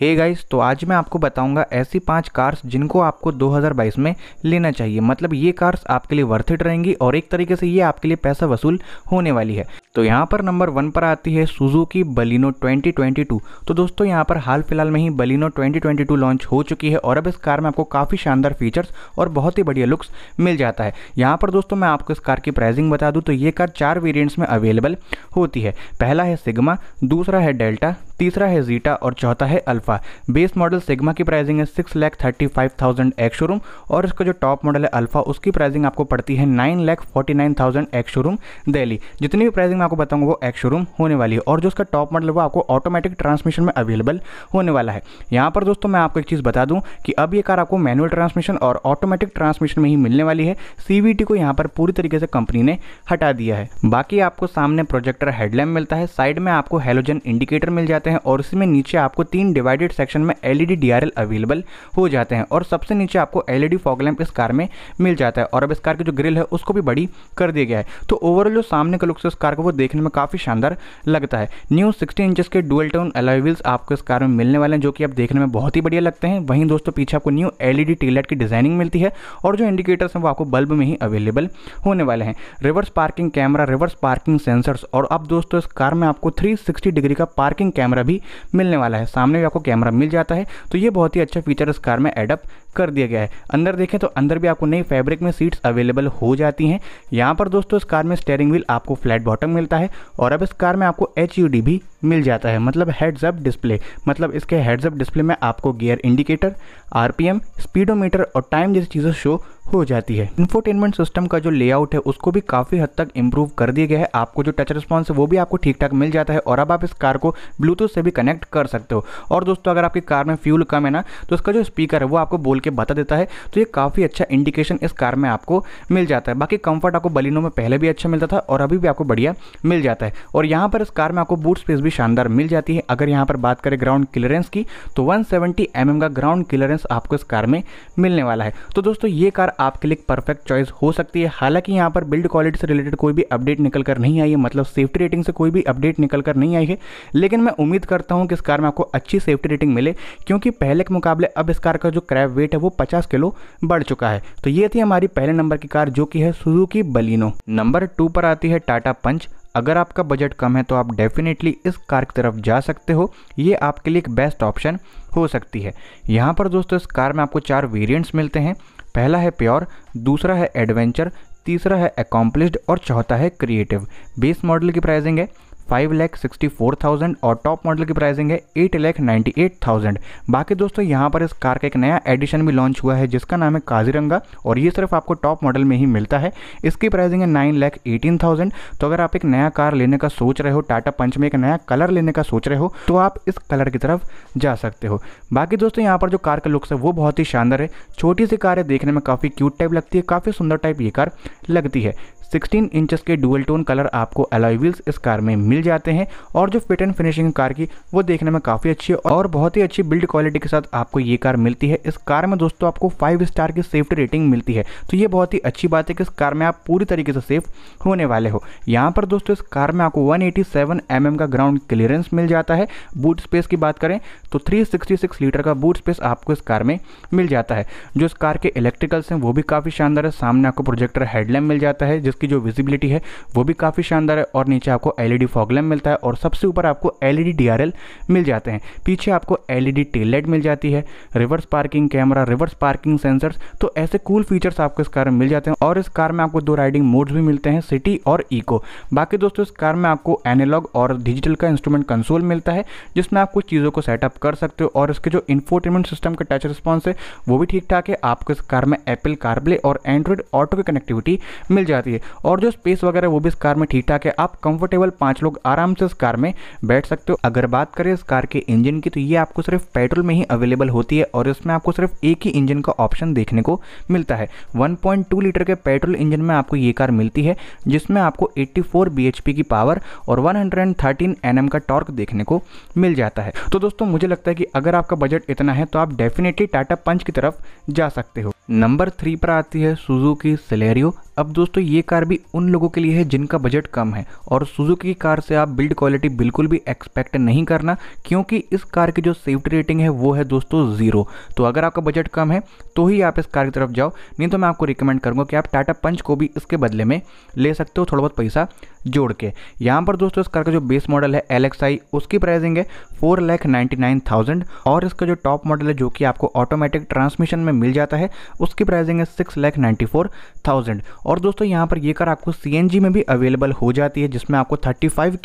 हे hey guys तो आज मैं आपको बताऊंगा ऐसी पांच कार्स जिनको आपको 2022 में लेना चाहिए मतलब ये कार्स आपके लिए वर्थिट रहेंगी और एक तरीके से ये आपके लिए पैसा वसूल होने वाली है तो यहाँ पर नंबर वन पर आती है सुजुकी बलिनो 2022 तो दोस्तों यहाँ पर हाल फिलहाल में ही बलिनो 2022 लॉन्च हो चुकी है और अब इस कार में आपको काफ़ी शानदार फीचर्स और बहुत ही बढ़िया लुक्स मिल जाता है यहाँ पर दोस्तों मैं आपको इस कार की प्राइसिंग बता दूँ तो ये कार चार वेरियंट्स में अवेलेबल होती है पहला है सिगमा दूसरा है डेल्टा तीसरा है जीटा और चौथा है अल्फा बेस मॉडल सिग्मा की प्राइसिंग है six lakh thirty five thousand ex showroom और इसका जो टॉप मॉडल है अल्फा उसकी प्राइसिंग आपको पड़ती है nine lakh forty nine thousand ex showroom Delhi जितनी भी प्राइसिंग मैं आपको बताऊंगा वो एक्स शोरूम होने वाली है और जो उसका टॉप मॉडल वो आपको ऑटोमेटिक ट्रांसमिशन में अवेलेबल होने वाला है यहाँ पर दोस्तों मैं आपको एक चीज़ बता दूँ कि अब ये कार आपको मैनुअल ट्रांसमिशन और ऑटोमेटिक ट्रांसमिशन में ही मिलने वाली है सी को यहाँ पर पूरी तरीके से कंपनी ने हटा दिया है बाकी आपको सामने प्रोजेक्टर हेडलैम्प मिलता है साइड में आपको हेलोजन इंडिकेटर मिल जाते हैं और इसमें नीचे आपको तीन डिवाइडेड सेक्शन में एलईडी डीआरएल अवेलेबल हो जाते हैं और सबसे नीचे आपको एलईडी फॉग लैंप इस कार में मिल जाता है और अब इस कार की जो ग्रिल है उसको भी बड़ी कर दिया गया है तो ओवरऑल जो सामने का लुक से इस कार को वो देखने में काफ़ी शानदार लगता है न्यू सिक्सटी इंच के डुअल टोन अलाइविल्स आपको इस कार में मिलने वाले हैं जो कि आप देखने में बहुत ही बढ़िया लगते हैं वहीं दोस्तों पीछे आपको न्यू एल ई की डिजाइनिंग मिलती है और जो इंडिकेटर्स हैं वो आपको बल्ब में ही अवेलेबल होने वाले हैं reverse parking camera reverse parking sensors और अब दोस्तों इस कार में आपको थ्री डिग्री का पार्किंग कैमरा भी मिलने वाला है सामने भी आपको कैमरा मिल जाता है तो ये बहुत ही अच्छा फीचर इस कार में एडअप कर दिया गया है अंदर देखें तो अंदर भी आपको नई फैब्रिक में सीट्स अवेलेबल हो जाती हैं यहाँ पर दोस्तों इस कार में स्टेयरिंग व्हील आपको फ्लैट बॉटम मिलता है और अब इस कार में आपको एच भी मिल जाता है मतलब हेड्स अप डिस्प्ले मतलब इसके हेड्स अप डिस्प्ले में आपको गियर इंडिकेटर आरपीएम स्पीडोमीटर और टाइम जैसी चीज़ें शो हो जाती है इन्फोटेनमेंट सिस्टम का जो लेआउट है उसको भी काफ़ी हद तक इम्प्रूव कर दिया गया है आपको जो टच रिस्पॉन्स है वो भी आपको ठीक ठाक मिल जाता है और अब आप इस कार को ब्लूटूथ से भी कनेक्ट कर सकते हो और दोस्तों अगर आपकी कार में फ्यूल कम है ना तो इसका जो स्पीकर है वो आपको बोल के बता देता है तो ये काफ़ी अच्छा इंडिकेशन इस कार में आपको मिल जाता है बाकी कंफर्ट आपको बलिनों में पहले भी अच्छा मिलता था और अभी भी आपको बढ़िया मिल जाता है और यहाँ पर इस कार में आपको बूट स्पेस भी भी शानदार मिल जाती है अगर यहाँ पर बात करें ग्राउंड क्लियरेंस की तो 170 सेवेंटी mm का ग्राउंड क्लियरेंस आपको इस कार में मिलने वाला है तो दोस्तों ये कार आपके लिए परफेक्ट चॉइस हो सकती है हालांकि यहाँ पर बिल्ड क्वालिटी से रिलेटेड कोई भी अपडेट निकल कर नहीं आई है मतलब सेफ्टी रेटिंग से कोई भी अपडेट निकल कर नहीं आई है लेकिन मैं उम्मीद करता हूँ कि इस कार में आपको अच्छी सेफ्टी रेटिंग मिले क्योंकि पहले के मुकाबले अब इस कार का जो क्रैप वेट है वो पचास किलो बढ़ चुका है तो ये थी हमारी पहले नंबर की कार जो कि है सुजुकी बलिनो नंबर टू पर आती है टाटा पंच अगर आपका बजट कम है तो आप डेफिनेटली इस कार की तरफ जा सकते हो ये आपके लिए एक बेस्ट ऑप्शन हो सकती है यहाँ पर दोस्तों इस कार में आपको चार वेरियंट्स मिलते हैं पहला है प्योर दूसरा है एडवेंचर तीसरा है अकॉम्प्लिश्ड और चौथा है क्रिएटिव बेस मॉडल की प्राइसिंग है five lakh sixty four thousand और टॉप मॉडल की प्राइसिंग है eight lakh ninety eight thousand बाकी दोस्तों यहाँ पर इस कार का एक नया एडिशन भी लॉन्च हुआ है जिसका नाम है काजीरंगा और ये सिर्फ आपको टॉप मॉडल में ही मिलता है इसकी प्राइसिंग है नाइन लैख एटीन थाउजेंड तो अगर आप एक नया कार लेने का सोच रहे हो टाटा पंच में एक नया कलर लेने का सोच रहे हो तो आप इस कलर की तरफ जा सकते हो बाकी दोस्तों यहाँ पर जो कार का लुक्स है वो बहुत ही शानदार है छोटी सी कार है देखने में काफ़ी क्यूट टाइप लगती है काफ़ी सुंदर टाइप ये कार लगती है 16 इंचेस के डुअल टोन कलर आपको अलाइविल्स इस कार में मिल जाते हैं और जो फिट एंड फिनिशिंग कार की वो देखने में काफ़ी अच्छी है और बहुत ही अच्छी बिल्ड क्वालिटी के साथ आपको ये कार मिलती है इस कार में दोस्तों आपको फाइव स्टार की सेफ्टी रेटिंग मिलती है तो ये बहुत ही अच्छी बात है कि इस कार में आप पूरी तरीके से सेफ होने वाले हो यहाँ पर दोस्तों इस कार में आपको एम एम mm का ग्राउंड क्लियरेंस मिल जाता है बूट स्पेस की बात करें तो सिक्स लीटर का बूट स्पेस आपको इस कार में मिल जाता है जो इस कार के इलेक्ट्रिकल्स हैं वो भी काफ़ी शानदार है सामने आपको प्रोजेक्टर हेडलैम्प मिल जाता है जिस इसकी जो विजिबिलिटी है वो भी काफ़ी शानदार है और नीचे आपको एल ई फॉगलैम मिलता है और सबसे ऊपर आपको एल ई e मिल जाते हैं पीछे आपको एल ई टेल लाइट मिल जाती है reverse parking camera reverse parking sensors तो ऐसे कूल फीचर्स आपको इस कार में मिल जाते हैं और इस कार में आपको दो राइडिंग मोड्स भी मिलते हैं सिटी और इको बाकी दोस्तों इस कार में आपको एनालॉग और डिजिटल का इंस्ट्रूमेंट कंसोल मिलता है जिसमें आप कुछ चीज़ों को सेटअप कर सकते हो और इसके जो इन्फोटेनमेंट सिस्टम का टच रिस्पॉन्स है वो भी ठीक ठाक है आपको इस कार में एप्पल कारप्ले और एंड्रॉयड ऑटो की कनेक्टिविटी मिल जाती है और जो स्पेस वगैरह वो भी इस कार में ठीक ठाक है आप कंफर्टेबल पांच लोग आराम से इस कार में बैठ सकते हो अगर बात करें इस कार के इंजन की तो ये आपको सिर्फ पेट्रोल में ही अवेलेबल होती है और इसमें आपको सिर्फ एक ही इंजन का ऑप्शन देखने को मिलता है वन लीटर के पेट्रोल इंजन में आपको ये कार मिलती है जिसमें आपको एट्टी फोर की पावर और वन हंड्रेड का टॉर्क देखने को मिल जाता है तो दोस्तों मुझे लगता है कि अगर आपका बजट इतना है तो आप डेफिनेटली टाटा पंच की तरफ जा सकते हो नंबर थ्री पर आती है सुजुकी सिलेरियो अब दोस्तों ये कार भी उन लोगों के लिए है जिनका बजट कम है और सुजुकी की कार से आप बिल्ड क्वालिटी बिल्कुल भी एक्सपेक्ट नहीं करना क्योंकि इस कार की जो सेफ्टी रेटिंग है वो है दोस्तों ज़ीरो तो अगर आपका बजट कम है तो ही आप इस कार की तरफ जाओ नहीं तो मैं आपको रिकमेंड करूँगा कि आप टाटा पंच को भी इसके बदले में ले सकते हो थोड़ा बहुत पैसा जोड़ के यहाँ पर दोस्तों इस कार का जो बेस मॉडल है एल उसकी प्राइसिंग है four lakh ninety nine thousand और इसका जो टॉप मॉडल है जो कि आपको ऑटोमेटिक ट्रांसमिशन में मिल जाता है उसकी प्राइसिंग है six lakh ninety four thousand और दोस्तों यहाँ पर ये कार आपको सी में भी अवेलेबल हो जाती है जिसमें आपको थर्टी फाइव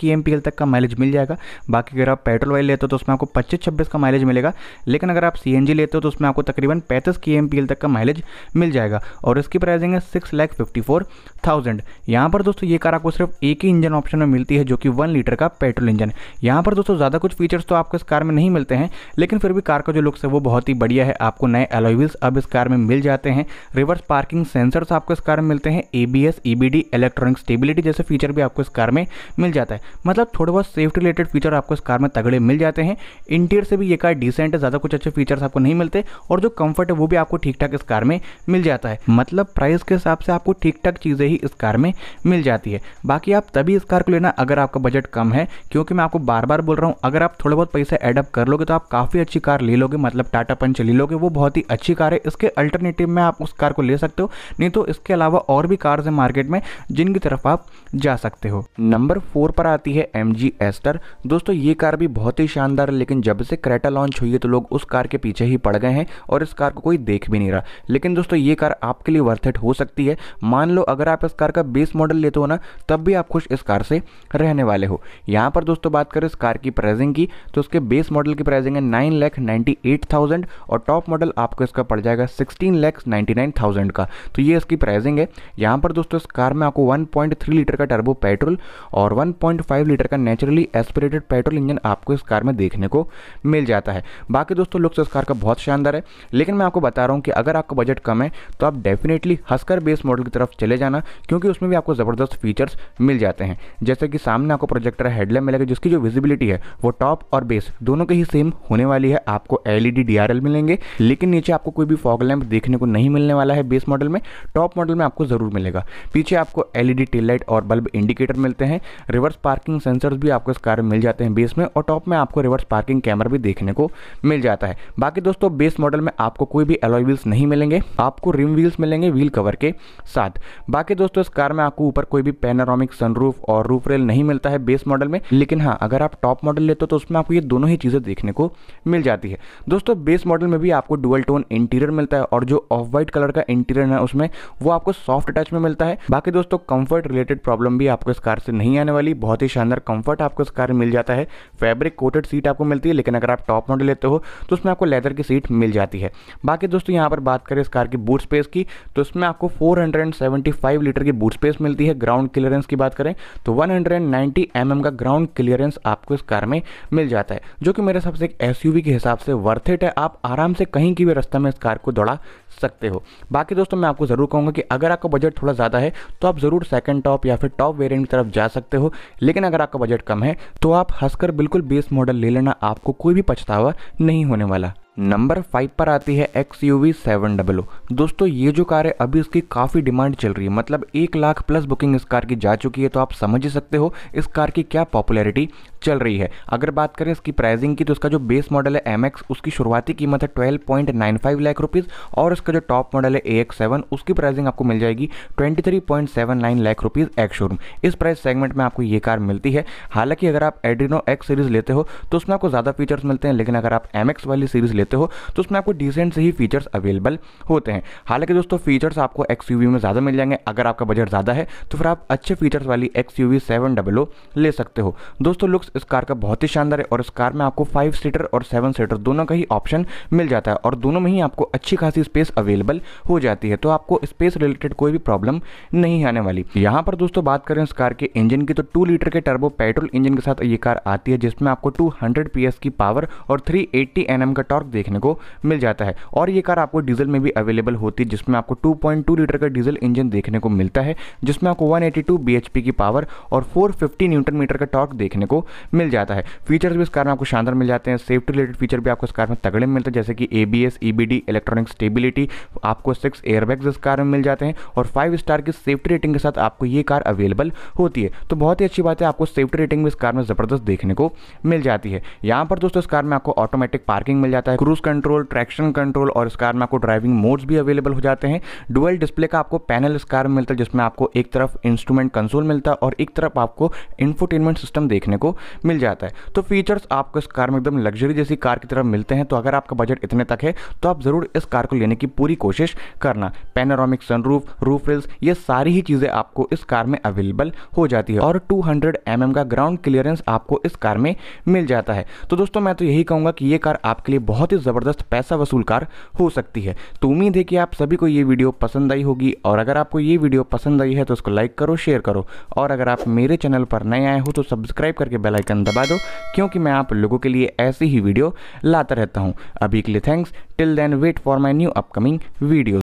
तक का माइलेज मिल जाएगा बाकी अगर आप पेट्रोल वाइल लेते हो तो उसमें आपको पच्चीस छब्बीस का माइलेज मिलेगा लेकिन अगर आप सी लेते हो तो उसमें आपको तकरीबन पैंतीस के तक का माइलेज मिल जाएगा और इसकी प्राइसिंग है six lakh fifty four thousand यहाँ पर दोस्तों ये कार आपको सिर्फ एक ही इंजन ऑप्शन में मिलती है जो कि वन लीटर का पेट्रोल इंजन यहाँ पर दोस्तों ज़्यादा कुछ फीचर्स तो आपको इस कार में नहीं मिलते हैं लेकिन फिर भी कार का जो लुक्स है वो बहुत ही बढ़िया है आपको नए एलोविल्स अब इस कार में मिल जाते हैं रिवर्स पार्किंग सेंसर्स आपको इस कार में मिलते हैं ए बी इलेक्ट्रॉनिक स्टेबिलिटी जैसे फीचर भी आपको इस कार में मिल जाता है मतलब थोड़े बहुत सेफ्टी रिलेटेड फीचर आपको इस कार में तगड़े मिल जाते हैं इंटीरियर से भी ये कार डिसेंट है ज़्यादा कुछ अच्छे फीचर्स आपको नहीं मिलते और जो कंफर्ट है वो भी आपको ठीक ठाक इस कार में मिल जाता है मतलब प्राइस के हिसाब से आपको ठीक ठाक चीज़ें ही इस कार में मिल जाती है बाकी आप तभी इस कार को लेना अगर आपका बजट कम है क्योंकि मैं आपको बार बार बोल रहा हूँ अगर आप थोड़े बहुत पैसे एडअप कर लोगे तो आप काफ़ी अच्छी कार ले लोगे मतलब टाटा पंच ले लोगे वो बहुत ही अच्छी कार है इसके अल्टरनेटिव में आप उस कार को ले सकते हो नहीं तो इसके अलावा और भी कार्स हैं मार्केट में जिनकी तरफ आप जा सकते हो नंबर फोर पर आती है एम एस्टर दोस्तों ये कार भी बहुत ही शानदार है लेकिन जब से क्रेटा लॉन्च हुई है तो लोग उस कार के पीछे ही पड़ गए हैं और इस कार को कोई देख भी नहीं रहा लेकिन दोस्तों ये कार आपके लिए वर्थ इट हो सकती है मान लो अगर आप इस कार का बेस मॉडल लेते हो ना तब भी आप खुश इस कार से रहने वाले हो यहाँ पर दोस्तों बात करें इस कार की प्राइसिंग की तो उसके बेस मॉडल की प्राइसिंग है nine lakh ninety eight thousand और टॉप मॉडल आपको इसका पड़ जाएगा sixteen lakh ninety nine thousand का तो ये इसकी प्राइसिंग है यहाँ पर दोस्तों इस कार में आपको वन पॉइंट थ्री लीटर का टर्बो पेट्रोल और वन पॉइंट फाइव लीटर का नेचुरली एस्पिरेटेड पेट्रोल इंजन आपको इस कार में देखने को मिल जाता है बाकी दोस्तों लुक्स इस कार का बहुत शानदार है लेकिन मैं आपको बता रहा हूँ कि अगर आपका बजट कम है तो आप डेफिनेटली हस्कर बेस मॉडल की तरफ चले जाना क्योंकि उसमें भी आपको ज़बरदस्त फीचर्स मिल मिल जाते हैं जैसे कि सामने आपको प्रोजेक्टर हेडलैम मिलेगा जिसकी जो विजिबिलिटी है वो टॉप और बेस दोनों के ही सेम होने वाली है आपको एलईडी डीआरएल मिलेंगे लेकिन नीचे आपको कोई भी फॉग लैम्प देखने को नहीं मिलने वाला है बेस मॉडल में टॉप मॉडल में आपको ज़रूर मिलेगा पीछे आपको एलईडी टेल लाइट और बल्ब इंडिकेटर मिलते हैं रिवर्स पार्किंग सेंसर भी आपको इस कार में मिल जाते हैं बेस में और टॉप में आपको रिवर्स पार्किंग कैमरा भी देखने को मिल जाता है बाकी दोस्तों बेस मॉडल में आपको कोई भी एलॉय व्हील्स नहीं मिलेंगे आपको रिम व्हील्स मिलेंगे व्हील कवर के साथ बाकी दोस्तों इस कार में आपको ऊपर कोई भी पेनारोमिक्स सनरूफ और रूफ रेल नहीं मिलता है बेस मॉडल में लेकिन हाँ अगर आप टॉप मॉडल लेते हो तो उसमें आपको ये दोनों ही चीज़ें देखने को मिल जाती है दोस्तों बेस मॉडल में भी आपको डुअल टोन इंटीरियर मिलता है और जो ऑफ वाइट कलर का इंटीरियर है उसमें वो आपको सॉफ्ट टच में मिलता है बाकी दोस्तों कंफर्ट रिलेटेड प्रॉब्लम भी आपको इस कार से नहीं आने वाली बहुत ही शानदार कंफर्ट आपको इस कार में मिल जाता है फैब्रिक कोटेड सीट आपको मिलती है लेकिन अगर आप टॉप मॉडल लेते हो तो उसमें आपको लेदर की सीट मिल जाती है बाकी दोस्तों यहाँ पर बात करें इस कार की बूट स्पेस की तो इसमें आपको 475 लीटर की बूट स्पेस मिलती है ग्राउंड क्लियरेंस की बात बात करें तो 190 हंड्रेड mm का ग्राउंड क्लियरेंस आपको इस कार में मिल जाता है जो कि मेरे हिसाब से एक एस के हिसाब से वर्थेट है आप आराम से कहीं की भी रास्ते में इस कार को दौड़ा सकते हो बाकी दोस्तों मैं आपको ज़रूर कहूंगा कि अगर आपका बजट थोड़ा ज़्यादा है तो आप ज़रूर सेकंड टॉप या फिर टॉप वेरिएंट की तरफ जा सकते हो लेकिन अगर आपका बजट कम है तो आप हंसकर बिल्कुल बेस मॉडल ले लेना आपको कोई भी पछतावा नहीं होने वाला नंबर फाइव पर आती है X U V seven double O दोस्तों ये जो कार है अभी इसकी काफ़ी डिमांड चल रही है मतलब एक लाख प्लस बुकिंग इस कार की जा चुकी है तो आप समझ ही सकते हो इस कार की क्या पॉपुलैरिटी चल रही है अगर बात करें इसकी प्राइसिंग की तो इसका जो बेस मॉडल है एम उसकी शुरुआती कीमत है twelve point nine five lakh rupees और इसका जो टॉप मॉडल है ए एक्स सेवन उसकी प्राइसिंग आपको मिल जाएगी twenty three point seven nine lakh rupees ex showroom इस प्राइस सेगमेंट में आपको ये कार मिलती है हालांकि अगर आप एड्रीनो एक्स सीरीज़ लेते हो तो उसमें आपको ज़्यादा फीचर्स मिलते हैं लेकिन अगर आप एम वाली सीरीज़ लेते हो तो उसमें आपको डिसेंट से ही फीचर्स अवेलेबल होते हैं हालांकि दोस्तों फीचर्स आपको एक्स में ज़्यादा मिल जाएंगे अगर आपका बजट ज़्यादा है तो फिर आप अच्छे फीचर्स वाली एक्स यू वी सेवन ले सकते हो दोस्तों लुक्स इस कार का बहुत ही शानदार है और इस कार में आपको फाइव सीटर और सेवन सीटर दोनों का ही ऑप्शन मिल जाता है और दोनों में ही आपको अच्छी खासी स्पेस अवेलेबल हो जाती है तो आपको स्पेस रिलेटेड कोई भी प्रॉब्लम नहीं आने वाली यहाँ पर दोस्तों बात करें इस कार के इंजन की तो टू लीटर के टर्बो पेट्रोल इंजन के साथ ये कार आती है जिसमें आपको टू हंड्रेड की पावर और थ्री एट्टी का टॉर्क देखने को मिल जाता है और ये कार आपको डीजल में भी अवेलेबल होती है जिसमें आपको टू लीटर का डीजल इंजन देखने को मिलता है जिसमें आपको वन एटी की पावर और फिफ्टी न्यूटन मीटर का टॉर्क देखने को मिल जाता है फीचर्स भी इस कार में आपको शानदार मिल जाते हैं सेफ्टी रिलेटेड फीचर भी आपको इस कार में तगड़े मिलते हैं जैसे कि A B S E B D electronic stability आपको सिक्स एयरबैग्स इस कार में मिल जाते हैं और फाइव स्टार की सेफ्टी रेटिंग के साथ आपको ये कार अवेलेबल होती है तो बहुत ही अच्छी बात है आपको सेफ्टी रेटिंग भी इस कार में ज़बरदस्त देखने को मिल जाती है यहाँ पर दोस्तों इस कार में आपको ऑटोमेटिक पार्किंग मिल जाता है क्रूज कंट्रोल ट्रैक्शन कंट्रोल और इस कार में आपको ड्राइविंग मोड्स भी अवेलेबल हो जाते हैं डुअल डिस्प्ले का आपको पैनल इस कार में मिलता है जिसमें आपको एक तरफ इंस्ट्रूमेंट कंसोल मिलता है और एक तरफ आपको इन्फोटेनमेंट सिस्टम देखने को मिल जाता है तो फीचर्स आपको इस कार में एकदम लग्जरी जैसी कार की तरफ मिलते हैं तो अगर आपका बजट इतने तक है तो आप ज़रूर इस कार को लेने की पूरी कोशिश करना पेनारोमिक सनरूफ रूफ रिल्स ये सारी ही चीज़ें आपको इस कार में अवेलेबल हो जाती है और 200 हंड्रेड mm का ग्राउंड क्लियरेंस आपको इस कार में मिल जाता है तो दोस्तों मैं तो यही कहूंगा कि ये कार आपके लिए बहुत ही ज़बरदस्त पैसा वसूल कार हो सकती है तो उम्मीद है कि आप सभी को ये वीडियो पसंद आई होगी और अगर आपको ये वीडियो पसंद आई है तो उसको लाइक करो शेयर करो और अगर आप मेरे चैनल पर नए आए हो तो सब्सक्राइब करके बेल बेल आइकन दबा दो क्योंकि मैं आप लोगों के लिए ऐसी ही वीडियो लाता रहता हूँ अभी के लिए thanks till then wait for my new upcoming video